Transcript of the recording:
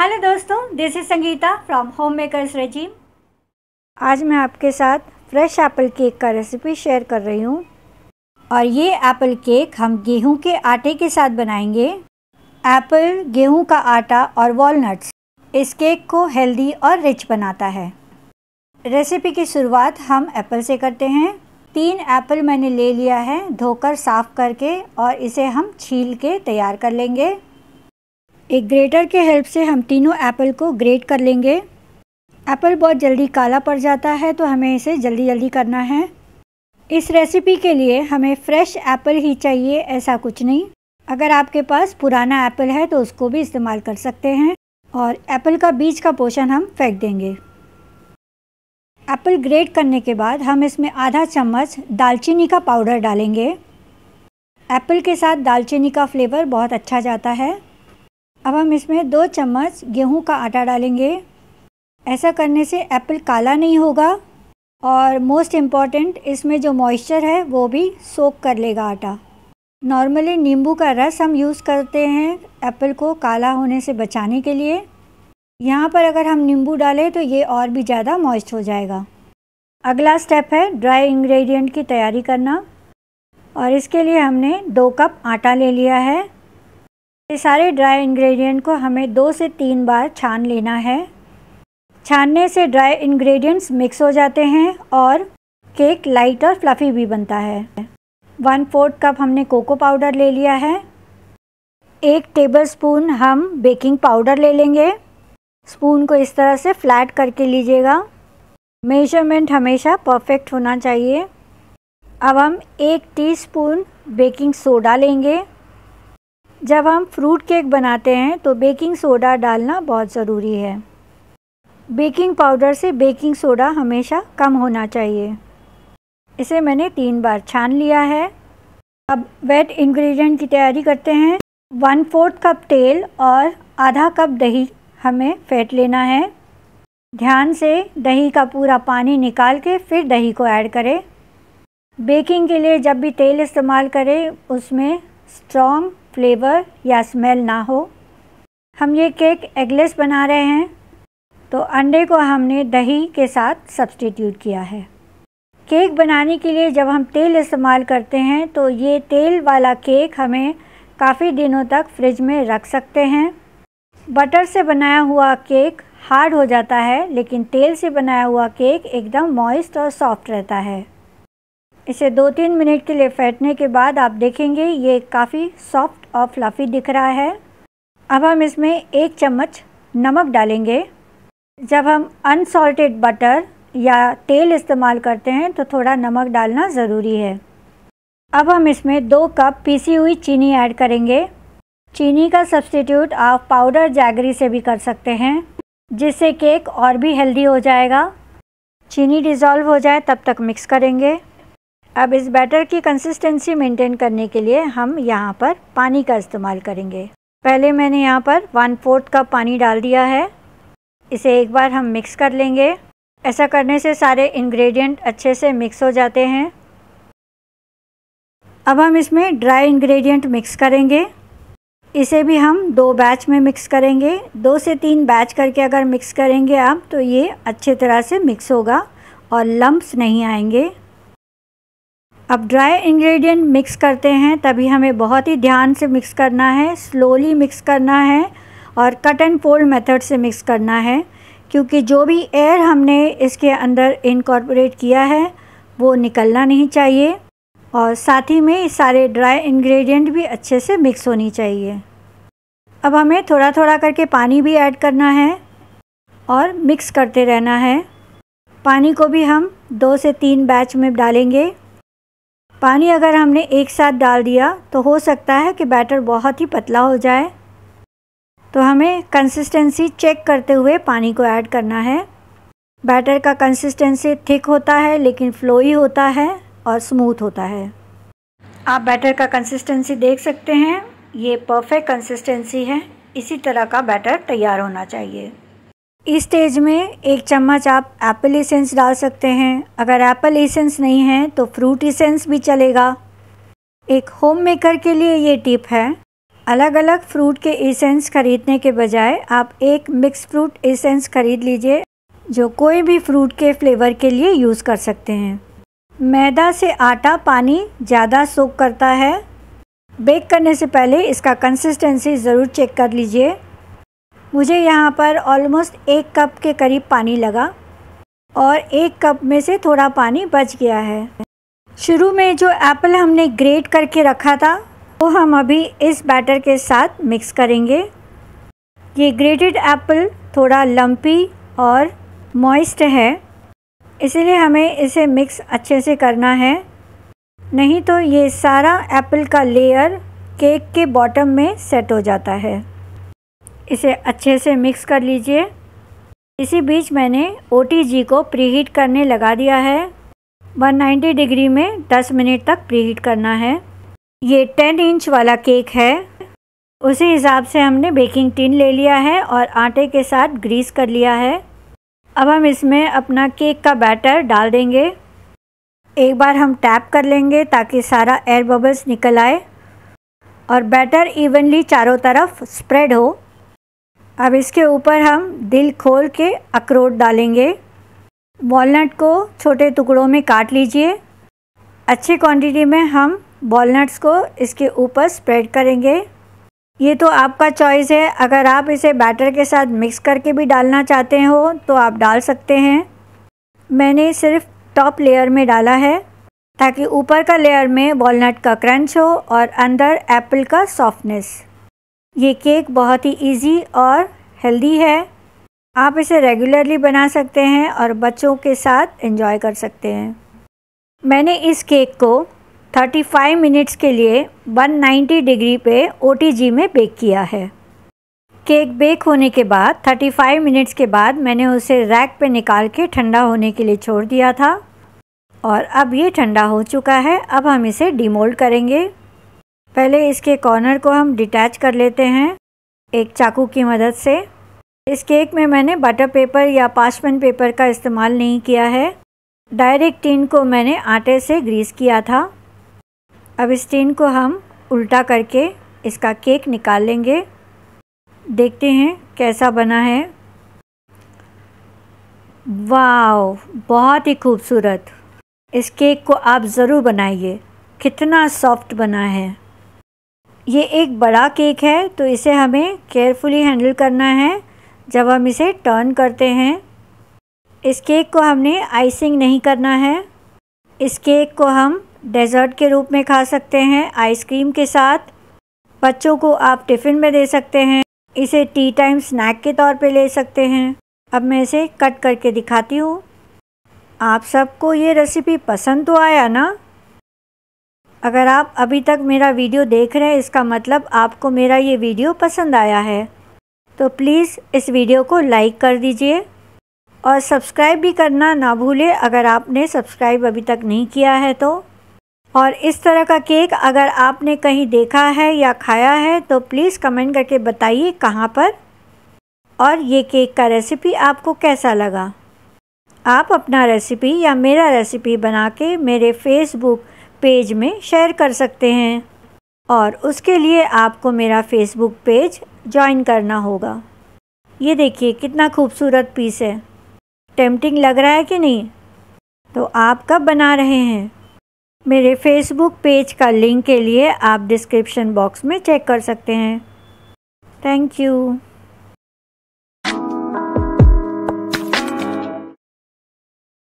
hello दोस्तों this is Sangeeta from home makers Rajim आज मैं आपके साथ फ्रेश एप्पल केक का रेसिपी शेयर कर रही हूँ और ये एप्पल केक हम गेहूं के आटे के साथ बनाएंगे एप्पल गेहूं का आटा और वॉलनट्स इस केक को हेल्दी और रिच बनाता है रेसिपी की शुरुआत हम एप्पल से करते हैं तीन एप्पल मैंने ले लिया है धोकर साफ़ करके और इसे हम छील के तैयार कर लेंगे एक ग्रेटर के हेल्प से हम तीनों एप्पल को ग्रेट कर लेंगे एप्पल बहुत जल्दी काला पड़ जाता है तो हमें इसे जल्दी जल्दी करना है इस रेसिपी के लिए हमें फ्रेश एप्पल ही चाहिए ऐसा कुछ नहीं अगर आपके पास पुराना एप्पल है तो उसको भी इस्तेमाल कर सकते हैं और एप्पल का बीज का पोषण हम फेंक देंगे एप्पल ग्रेट करने के बाद हम इसमें आधा चम्मच दालचीनी का पाउडर डालेंगे एप्पल के साथ दालचीनी का फ्लेवर बहुत अच्छा जाता है अब हम इसमें दो चम्मच गेहूं का आटा डालेंगे ऐसा करने से एप्पल काला नहीं होगा और मोस्ट इम्पॉर्टेंट इसमें जो मॉइस्चर है वो भी सोख कर लेगा आटा नॉर्मली नींबू का रस हम यूज़ करते हैं एप्पल को काला होने से बचाने के लिए यहाँ पर अगर हम नींबू डालें तो ये और भी ज़्यादा मॉइस्ट हो जाएगा अगला स्टेप है ड्राई इंग्रेडिएंट की तैयारी करना और इसके लिए हमने दो कप आटा ले लिया है ये सारे ड्राई इंग्रेडिएंट को हमें दो से तीन बार छान लेना है छानने से ड्राई इंग्रेडिएंट्स मिक्स हो जाते हैं और केक लाइट और फ्लफ़ी भी बनता है वन फोर्थ कप हमने कोको पाउडर ले लिया है एक टेबलस्पून हम बेकिंग पाउडर ले लेंगे स्पून को इस तरह से फ्लैट करके लीजिएगा मेजरमेंट हमेशा परफेक्ट होना चाहिए अब हम एक टीस्पून बेकिंग सोडा लेंगे जब हम फ्रूट केक बनाते हैं तो बेकिंग सोडा डालना बहुत ज़रूरी है बेकिंग पाउडर से बेकिंग सोडा हमेशा कम होना चाहिए इसे मैंने तीन बार छान लिया है अब वेट इंग्रेडिएंट की तैयारी करते हैं वन फोर्थ कप तेल और आधा कप दही हमें फेंट लेना है ध्यान से दही का पूरा पानी निकाल के फिर दही को ऐड करें बेकिंग के लिए जब भी तेल इस्तेमाल करें उसमें स्ट्रॉन्ग फ्लेवर या स्मेल ना हो हम ये केक एगलेस बना रहे हैं तो अंडे को हमने दही के साथ सब्सटीट्यूट किया है केक बनाने के लिए जब हम तेल इस्तेमाल करते हैं तो ये तेल वाला केक हमें काफ़ी दिनों तक फ्रिज में रख सकते हैं बटर से बनाया हुआ केक हार्ड हो जाता है लेकिन तेल से बनाया हुआ केक एकदम मॉइस्ट और सॉफ्ट रहता है इसे दो तीन मिनट के लिए फेंटने के बाद आप देखेंगे ये काफ़ी सॉफ्ट और फ्लफ़ी दिख रहा है अब हम इसमें एक चम्मच नमक डालेंगे जब हम अनसॉल्टेड बटर या तेल इस्तेमाल करते हैं तो थोड़ा नमक डालना ज़रूरी है अब हम इसमें दो कप पीसी हुई चीनी ऐड करेंगे चीनी का सब्सटीट्यूट आप पाउडर जैगरी से भी कर सकते हैं जिससे केक और भी हेल्दी हो जाएगा चीनी डिज़ोल्व हो जाए तब तक मिक्स करेंगे अब इस बैटर की कंसिस्टेंसी मेंटेन करने के लिए हम यहाँ पर पानी का इस्तेमाल करेंगे पहले मैंने यहाँ पर वन फोर्थ कप पानी डाल दिया है इसे एक बार हम मिक्स कर लेंगे ऐसा करने से सारे इंग्रेडिएंट अच्छे से मिक्स हो जाते हैं अब हम इसमें ड्राई इंग्रेडिएंट मिक्स करेंगे इसे भी हम दो बैच में मिक्स करेंगे दो से तीन बैच करके अगर मिक्स करेंगे आप तो ये अच्छे तरह से मिक्स होगा और लम्ब्स नहीं आएंगे अब ड्राई इंग्रेडिएंट मिक्स करते हैं तभी हमें बहुत ही ध्यान से मिक्स करना है स्लोली मिक्स करना है और कट एंड फोल्ड मेथड से मिक्स करना है क्योंकि जो भी एयर हमने इसके अंदर इनकॉर्पोरेट किया है वो निकलना नहीं चाहिए और साथ ही में सारे ड्राई इंग्रेडिएंट भी अच्छे से मिक्स होनी चाहिए अब हमें थोड़ा थोड़ा करके पानी भी ऐड करना है और मिक्स करते रहना है पानी को भी हम दो से तीन बैच में डालेंगे पानी अगर हमने एक साथ डाल दिया तो हो सकता है कि बैटर बहुत ही पतला हो जाए तो हमें कंसिस्टेंसी चेक करते हुए पानी को ऐड करना है बैटर का कंसिस्टेंसी थिक होता है लेकिन फ्लोई होता है और स्मूथ होता है आप बैटर का कंसिस्टेंसी देख सकते हैं ये परफेक्ट कंसिस्टेंसी है इसी तरह का बैटर तैयार होना चाहिए इस स्टेज में एक चम्मच आप एप्पल एसेंस डाल सकते हैं अगर एप्पल एसेंस नहीं है तो फ्रूट इसेंस भी चलेगा एक होम मेकर के लिए ये टिप है अलग अलग फ्रूट के एसेंस खरीदने के बजाय आप एक मिक्स फ्रूट एसेंस खरीद लीजिए जो कोई भी फ्रूट के फ्लेवर के लिए यूज़ कर सकते हैं मैदा से आटा पानी ज़्यादा सोख करता है बेक करने से पहले इसका कंसिस्टेंसी ज़रूर चेक कर लीजिए मुझे यहाँ पर ऑलमोस्ट एक कप के करीब पानी लगा और एक कप में से थोड़ा पानी बच गया है शुरू में जो एप्पल हमने ग्रेट करके रखा था वो हम अभी इस बैटर के साथ मिक्स करेंगे ये ग्रेटेड एप्पल थोड़ा लम्पी और मॉइस्ट है इसलिए हमें इसे मिक्स अच्छे से करना है नहीं तो ये सारा एप्पल का लेयर केक के बॉटम में सेट हो जाता है इसे अच्छे से मिक्स कर लीजिए इसी बीच मैंने ओ को प्रीहीट करने लगा दिया है 190 डिग्री में 10 मिनट तक प्रीहीट करना है ये 10 इंच वाला केक है उसी हिसाब से हमने बेकिंग टिन ले लिया है और आटे के साथ ग्रीस कर लिया है अब हम इसमें अपना केक का बैटर डाल देंगे एक बार हम टैप कर लेंगे ताकि सारा एयर बबल्स निकल आए और बैटर इवनली चारों तरफ स्प्रेड हो अब इसके ऊपर हम दिल खोल के अखरोट डालेंगे वॉलनट को छोटे टुकड़ों में काट लीजिए अच्छी क्वांटिटी में हम वॉलनट्स को इसके ऊपर स्प्रेड करेंगे ये तो आपका चॉइस है अगर आप इसे बैटर के साथ मिक्स करके भी डालना चाहते हो तो आप डाल सकते हैं मैंने सिर्फ टॉप लेयर में डाला है ताकि ऊपर का लेयर में वॉलनट का क्रंच हो और अंदर एप्पल का सॉफ्टनेस ये केक बहुत ही इजी और हेल्दी है आप इसे रेगुलरली बना सकते हैं और बच्चों के साथ एंजॉय कर सकते हैं मैंने इस केक को 35 मिनट्स के लिए 190 डिग्री पे ओ में बेक किया है केक बेक होने के बाद 35 मिनट्स के बाद मैंने उसे रैक पे निकाल के ठंडा होने के लिए छोड़ दिया था और अब ये ठंडा हो चुका है अब हम इसे डिमोल्ड करेंगे पहले इसके कॉर्नर को हम डिटैच कर लेते हैं एक चाकू की मदद से इस केक में मैंने बटर पेपर या पाशमन पेपर का इस्तेमाल नहीं किया है डायरेक्ट टीन को मैंने आटे से ग्रीस किया था अब इस टीन को हम उल्टा करके इसका केक निकाल लेंगे देखते हैं कैसा बना है वाओ बहुत ही खूबसूरत इस केक को आप ज़रूर बनाइए कितना सॉफ्ट बना है ये एक बड़ा केक है तो इसे हमें केयरफुली हैंडल करना है जब हम इसे टर्न करते हैं इस केक को हमने आइसिंग नहीं करना है इस केक को हम डेजर्ट के रूप में खा सकते हैं आइसक्रीम के साथ बच्चों को आप टिफ़िन में दे सकते हैं इसे टी टाइम स्नैक के तौर पे ले सकते हैं अब मैं इसे कट करके दिखाती हूँ आप सबको ये रेसिपी पसंद तो आया ना अगर आप अभी तक मेरा वीडियो देख रहे हैं इसका मतलब आपको मेरा ये वीडियो पसंद आया है तो प्लीज़ इस वीडियो को लाइक कर दीजिए और सब्सक्राइब भी करना ना भूलें अगर आपने सब्सक्राइब अभी तक नहीं किया है तो और इस तरह का केक अगर आपने कहीं देखा है या खाया है तो प्लीज़ कमेंट करके बताइए कहाँ पर और ये केक का रेसिपी आपको कैसा लगा आप अपना रेसिपी या मेरा रेसिपी बना के मेरे फेसबुक पेज में शेयर कर सकते हैं और उसके लिए आपको मेरा फेसबुक पेज ज्वाइन करना होगा ये देखिए कितना खूबसूरत पीस है टेम्पटिंग लग रहा है कि नहीं तो आप कब बना रहे हैं मेरे फेसबुक पेज का लिंक के लिए आप डिस्क्रिप्शन बॉक्स में चेक कर सकते हैं थैंक यू